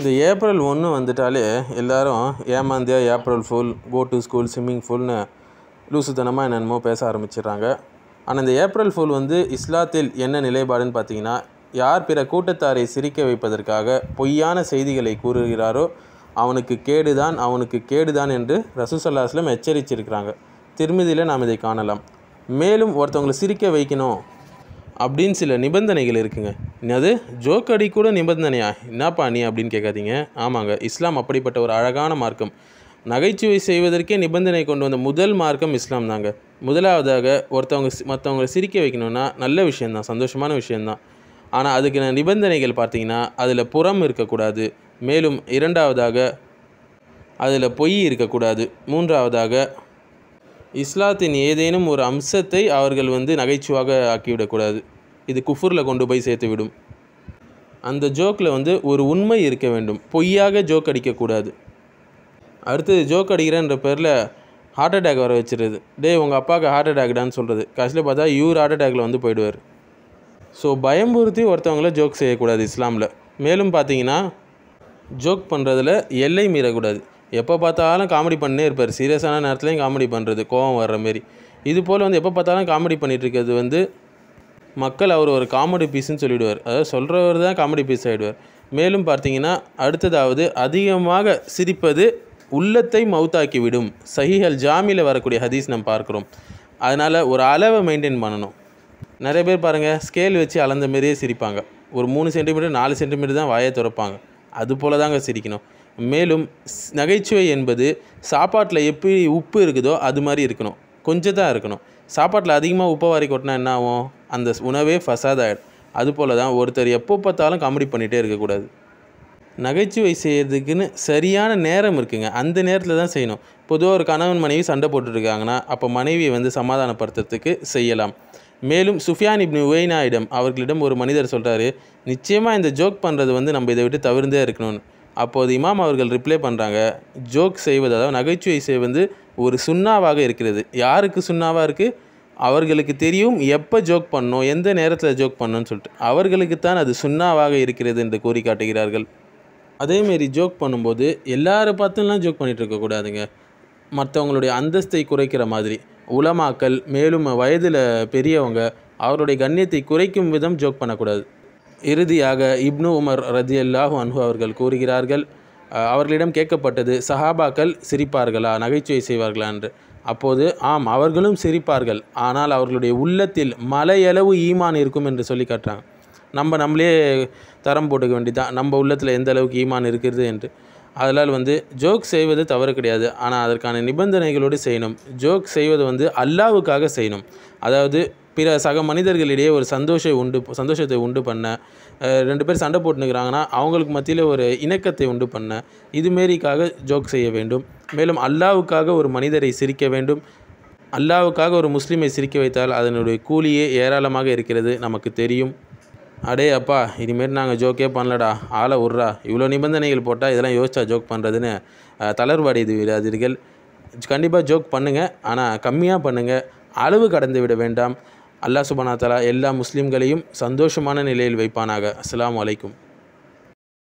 இந்த ஏப்ரல் ஒன்று வந்துட்டாலே எல்லோரும் ஏமாந்தியா April fool go to school swimming ஃபுல்னு லூசுத்தனமாக என்னென்னமோ பேச ஆரம்பிச்சிடுறாங்க ஆனால் இந்த ஏப்ரல் ஃபுல் வந்து இஸ்லாத்தில் என்ன நிலைப்பாடுன்னு பார்த்தீங்கன்னா யார் பிற கூட்டத்தாரை சிரிக்க வைப்பதற்காக பொய்யான செய்திகளை கூறுகிறாரோ அவனுக்கு கேடுதான் அவனுக்கு கேடுதான் என்று ரசூசல்லாஸ்லம் எச்சரிச்சிருக்கிறாங்க திருமதியில் நாம் இதை காணலாம் மேலும் ஒருத்தவங்களை சிரிக்க வைக்கணும் அப்படின்னு சில நிபந்தனைகள் இருக்குங்க என்னது ஜோக்கடி கூட நிபந்தனையா என்னப்பா நீ அப்படின்னு கேட்காதீங்க ஆமாங்க இஸ்லாம் அப்படிப்பட்ட ஒரு அழகான மார்க்கம் நகைச்சுவை செய்வதற்கே நிபந்தனை கொண்டு வந்த முதல் மார்க்கம் இஸ்லாம் தாங்க முதலாவதாக ஒருத்தவங்க மற்றவங்களை சிரிக்க வைக்கணும்னா நல்ல விஷயந்தான் சந்தோஷமான விஷயந்தான் ஆனால் அதுக்கு நிபந்தனைகள் பார்த்தீங்கன்னா அதில் புறம் இருக்கக்கூடாது மேலும் இரண்டாவதாக அதில் பொய் இருக்கக்கூடாது மூன்றாவதாக இஸ்லாத்தின் ஏதேனும் ஒரு அம்சத்தை அவர்கள் வந்து நகைச்சுவாக ஆக்கிவிடக்கூடாது இது குஃபூரில் கொண்டு போய் சேர்த்து விடும் அந்த ஜோக்கில் வந்து ஒரு உண்மை இருக்க வேண்டும் பொய்யாக ஜோக் அடிக்கக்கூடாது அடுத்தது ஜோக் அடிக்கிறேன்ற பேரில் ஹார்ட் அட்டாக் வர வச்சுருது டே உங்கள் அப்பாவுக்கு ஹார்ட் அட்டாக்டான்னு சொல்கிறது கடைசியில் பார்த்தா யூர் ஹார்ட் அட்டாக்கில் வந்து போயிடுவார் ஸோ பயம்புறுத்தி ஒருத்தவங்கள ஜோக் செய்யக்கூடாது இஸ்லாமில் மேலும் பார்த்தீங்கன்னா ஜோக் பண்ணுறதுல எல்லை மீறக்கூடாது எப்போ பார்த்தாலும் காமெடி பண்ணே இருப்பார் சீரியஸான நேரத்துலையும் காமெடி பண்ணுறது கோவம் வர்ற மாரி இது போல் வந்து எப்போ பார்த்தாலும் காமெடி பண்ணிகிட்டு இருக்கிறது வந்து மக்கள் அவர் ஒரு காமெடி பீஸ்ன்னு சொல்லிவிடுவார் அதாவது சொல்கிறவர் தான் காமெடி பீஸ் ஆகிடுவார் மேலும் பார்த்தீங்கன்னா அடுத்ததாவது அதிகமாக சிரிப்பது உள்ளத்தை விடும் சகிகள் ஜாமியில் வரக்கூடிய ஹதீஸ் நம்ம பார்க்குறோம் அதனால் ஒரு அளவை மெயின்டைன் பண்ணணும் நிறைய பேர் பாருங்கள் ஸ்கேல் வச்சு அளந்த மாரியே சிரிப்பாங்க ஒரு மூணு சென்டிமீட்டர் நாலு சென்டிமீட்டர் தான் வாயை திறப்பாங்க அது போல தாங்க சிரிக்கணும் மேலும் நகைச்சுவை என்பது சாப்பாட்டில் எப்படி உப்பு இருக்குதோ அது மாதிரி இருக்கணும் கொஞ்சம் தான் இருக்கணும் சாப்பாட்டில் அதிகமாக உப்பு வாரி கொட்டினா என்ன ஆகும் அந்த உணவே ஃபசாதாயிடும் போல் தான் ஒருத்தர் எப்போ பார்த்தாலும் காமெடி பண்ணிகிட்டே இருக்கக்கூடாது நகைச்சுவை செய்கிறதுக்குன்னு சரியான நேரம் இருக்குங்க அந்த நேரத்தில் தான் செய்யணும் பொதுவாக ஒரு கணவன் மனைவி சண்டை போட்டுட்ருக்காங்கன்னா அப்போ மனைவியை வந்து சமாதானப்படுத்துறதுக்கு செய்யலாம் மேலும் சுஃபியான் இப்னி உவைனாயிடம் அவர்களிடம் ஒரு மனிதர் சொல்கிறாரு நிச்சயமாக இந்த ஜோக் பண்ணுறது வந்து நம்ம இதை விட்டு தவிர்ந்தே இருக்கணும்னு அப்போது இமாம் அவர்கள் ரிப்ளை பண்ணுறாங்க ஜோக் செய்வது அதாவது நகைச்சுவை செய்வது ஒரு சுண்ணாவாக இருக்கிறது யாருக்கு சுண்ணாவாக இருக்குது அவர்களுக்கு தெரியும் எப்போ ஜோக் பண்ணோம் எந்த நேரத்தில் ஜோக் பண்ணோன்னு சொல்லிட்டு அவர்களுக்குத்தான் அது சுண்ணாவாக இருக்கிறது என்று கூறி காட்டுகிறார்கள் அதேமாரி ஜோக் பண்ணும்போது எல்லாரும் பார்த்துலாம் ஜோக் பண்ணிகிட்டு இருக்கக்கூடாதுங்க மற்றவங்களுடைய அந்தஸ்தை குறைக்கிற மாதிரி உலமாக்கல் மேலும் வயதில் பெரியவங்க அவருடைய கண்ணியத்தை குறைக்கும் விதம் ஜோக் பண்ணக்கூடாது இறுதியாக இப்னு உமர் ரதி அல்லாஹு அன்ஹு அவர்கள் கூறுகிறார்கள் அவர்களிடம் கேட்கப்பட்டது சஹாபாக்கள் சிரிப்பார்களா நகைச்சுவை செய்வார்களா என்று அப்போது ஆம் அவர்களும் சிரிப்பார்கள் ஆனால் அவர்களுடைய உள்ளத்தில் மலையளவு ஈமான் இருக்கும் என்று சொல்லி காட்டுறாங்க நம்ம நம்மளே தரம் போட்டுக்க வேண்டிதான் நம்ம உள்ளத்தில் எந்த அளவுக்கு ஈமான் இருக்கிறது என்று அதனால் வந்து ஜோக் செய்வது தவறு கிடையாது ஆனால் அதற்கான நிபந்தனைகளோடு செய்யணும் ஜோக் செய்வது வந்து அல்லாவுக்காக செய்யணும் அதாவது பிற சக மனிதர்களிடையே ஒரு சந்தோஷம் உண்டு சந்தோஷத்தை உண்டு பண்ண ரெண்டு பேர் சண்டை போட்டுனுக்கிறாங்கன்னா அவங்களுக்கு மத்தியில் ஒரு இணக்கத்தை உண்டு பண்ண இதுமாரிக்காக ஜோக் செய்ய வேண்டும் மேலும் அல்லாவுக்காக ஒரு மனிதரை சிரிக்க வேண்டும் அல்லாவுக்காக ஒரு முஸ்லீமை சிரிக்க வைத்தால் அதனுடைய கூலியே ஏராளமாக இருக்கிறது நமக்கு தெரியும் அடே அப்பா இதுமாரி நாங்கள் ஜோக்கே பண்ணலடா ஆளை உர்றா இவ்வளோ நிபந்தனைகள் போட்டால் இதெல்லாம் யோசிச்சா ஜோக் பண்ணுறதுன்னு இது விடாதீர்கள் கண்டிப்பாக ஜோக் பண்ணுங்கள் ஆனால் கம்மியாக பண்ணுங்கள் அளவு கடந்து விட வேண்டாம் அல்லா சுபானா தலா எல்லா முஸ்லீம்களையும் சந்தோஷமான நிலையில் வைப்பானாக அஸ்லாம் வலைக்கும்